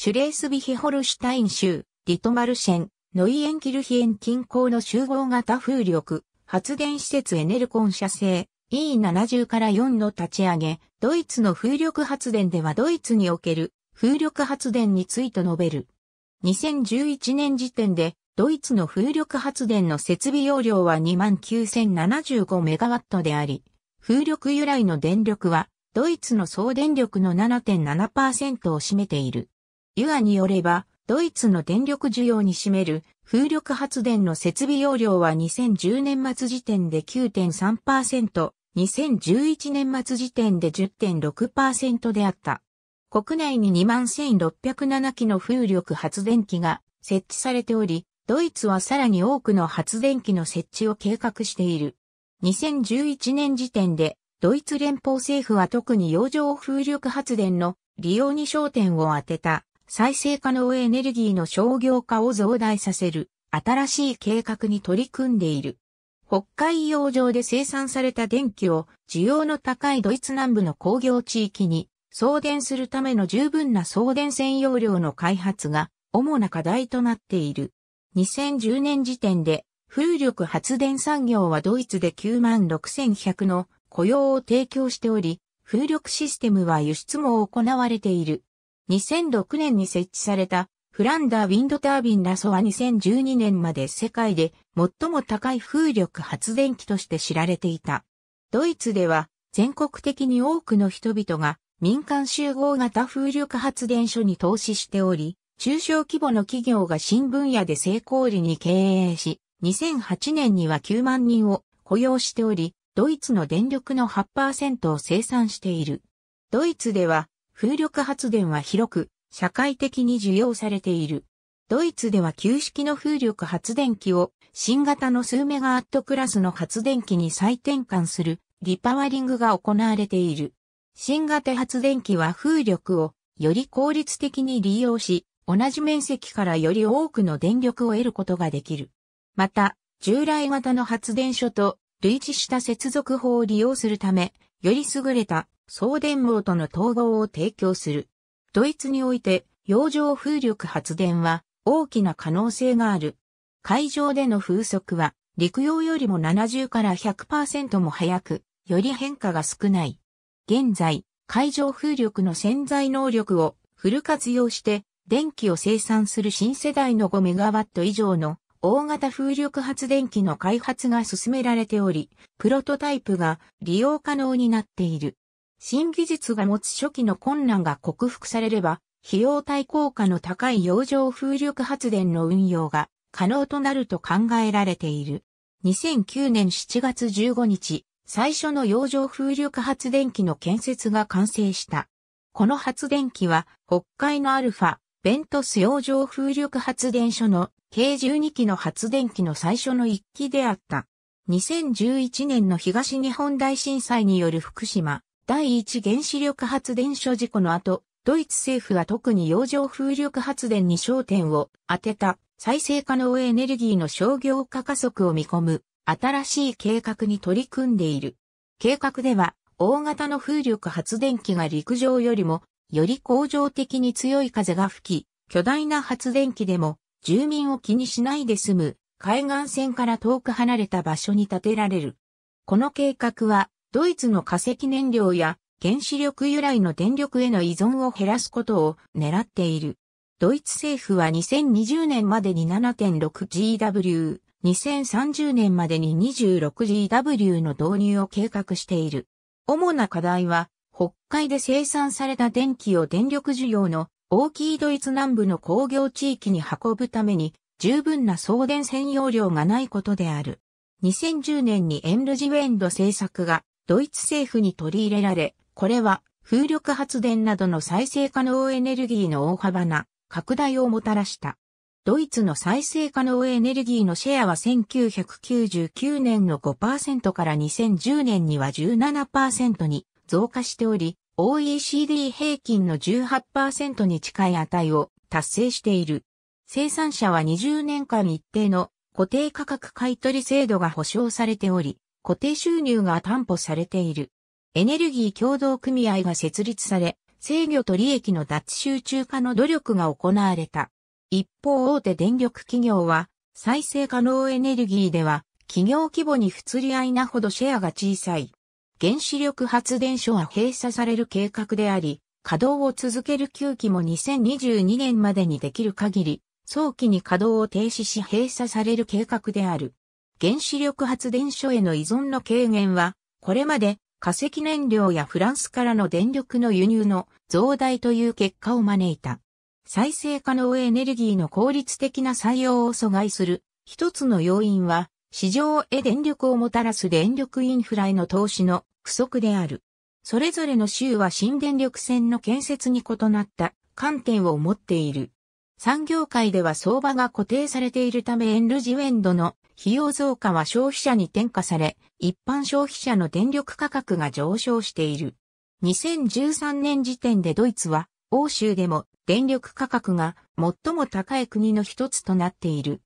シュレースビヒホルシュタイン州、リトマルシェン、ノイエンキルヒエン近郊の集合型風力、発電施設エネルコン社製 E70 から4の立ち上げ、ドイツの風力発電ではドイツにおける風力発電について述べる。2011年時点でドイツの風力発電の設備容量は29,075メガワットであり、風力由来の電力はドイツの総電力の7.7%を占めている。ユアによれば、ドイツの電力需要に占める風力発電の設備容量は2010年末時点で9.3%、2011年末時点で10.6%であった。国内に21,607機の風力発電機が設置されており、ドイツはさらに多くの発電機の設置を計画している。2011年時点で、ドイツ連邦政府は特に洋上風力発電の利用に焦点を当てた再生可能エネルギーの商業化を増大させる新しい計画に取り組んでいる。北海洋上で生産された電気を需要の高いドイツ南部の工業地域に送電するための十分な送電専用量の開発が主な課題となっている。2010年時点で風力発電産業はドイツで96,100の雇用を提供しており、風力システムは輸出も行われている。2006年に設置されたフランダーウィンドタービンラソは2012年まで世界で最も高い風力発電機として知られていた。ドイツでは全国的に多くの人々が民間集合型風力発電所に投資しており、中小規模の企業が新分野で成功率に経営し、2008年には9万人を雇用しており、ドイツの電力の8%を生産している。ドイツでは風力発電は広く、社会的に需要されている。ドイツでは旧式の風力発電機を新型の数メガアットクラスの発電機に再転換するリパワリングが行われている。新型発電機は風力をより効率的に利用し、同じ面積からより多くの電力を得ることができる。また、従来型の発電所と類似した接続法を利用するため、より優れた送電網との統合を提供する。ドイツにおいて洋上風力発電は大きな可能性がある。海上での風速は陸用よりも70から100%も速く、より変化が少ない。現在、海上風力の潜在能力をフル活用して電気を生産する新世代の5ット以上の大型風力発電機の開発が進められており、プロトタイプが利用可能になっている。新技術が持つ初期の困難が克服されれば、費用対効果の高い洋上風力発電の運用が可能となると考えられている。2009年7月15日、最初の洋上風力発電機の建設が完成した。この発電機は、北海のアルファ、ベントス洋上風力発電所の計12機の発電機の最初の1機であった。2011年の東日本大震災による福島、第一原子力発電所事故の後、ドイツ政府は特に洋上風力発電に焦点を当てた再生可能エネルギーの商業化加速を見込む新しい計画に取り組んでいる。計画では大型の風力発電機が陸上よりもより恒常的に強い風が吹き、巨大な発電機でも住民を気にしないで済む海岸線から遠く離れた場所に建てられる。この計画はドイツの化石燃料や原子力由来の電力への依存を減らすことを狙っている。ドイツ政府は2020年までに 7.6GW、2030年までに 26GW の導入を計画している。主な課題は、北海で生産された電気を電力需要の大きいドイツ南部の工業地域に運ぶために十分な送電専用量がないことである。2010年にエンルジウェンド政策がドイツ政府に取り入れられ、これは風力発電などの再生可能エネルギーの大幅な拡大をもたらした。ドイツの再生可能エネルギーのシェアは1999年の5%から2010年には17%に増加しており、OECD 平均の18%に近い値を達成している。生産者は20年間一定の固定価格買取制度が保障されており、固定収入が担保されている。エネルギー共同組合が設立され、制御と利益の脱集中化の努力が行われた。一方大手電力企業は、再生可能エネルギーでは、企業規模に不釣り合いなほどシェアが小さい。原子力発電所は閉鎖される計画であり、稼働を続ける9機も2022年までにできる限り、早期に稼働を停止し閉鎖される計画である。原子力発電所への依存の軽減は、これまで化石燃料やフランスからの電力の輸入の増大という結果を招いた。再生可能エネルギーの効率的な採用を阻害する一つの要因は、市場へ電力をもたらす電力インフラへの投資の不足である。それぞれの州は新電力線の建設に異なった観点を持っている。産業界では相場が固定されているためエンルジウェンドの費用増加は消費者に転嫁され、一般消費者の電力価格が上昇している。2013年時点でドイツは欧州でも電力価格が最も高い国の一つとなっている。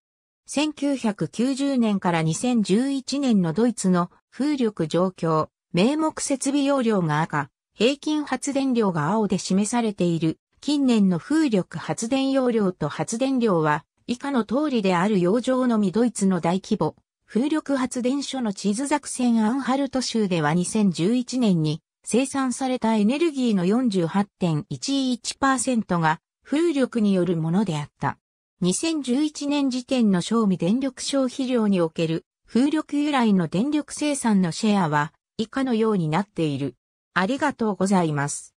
1990年から2011年のドイツの風力状況、名目設備容量が赤、平均発電量が青で示されている近年の風力発電容量と発電量は以下の通りである洋上のみドイツの大規模風力発電所の地図作戦アンハルト州では2011年に生産されたエネルギーの48.11%が風力によるものであった。2011年時点の賞味電力消費量における風力由来の電力生産のシェアは以下のようになっている。ありがとうございます。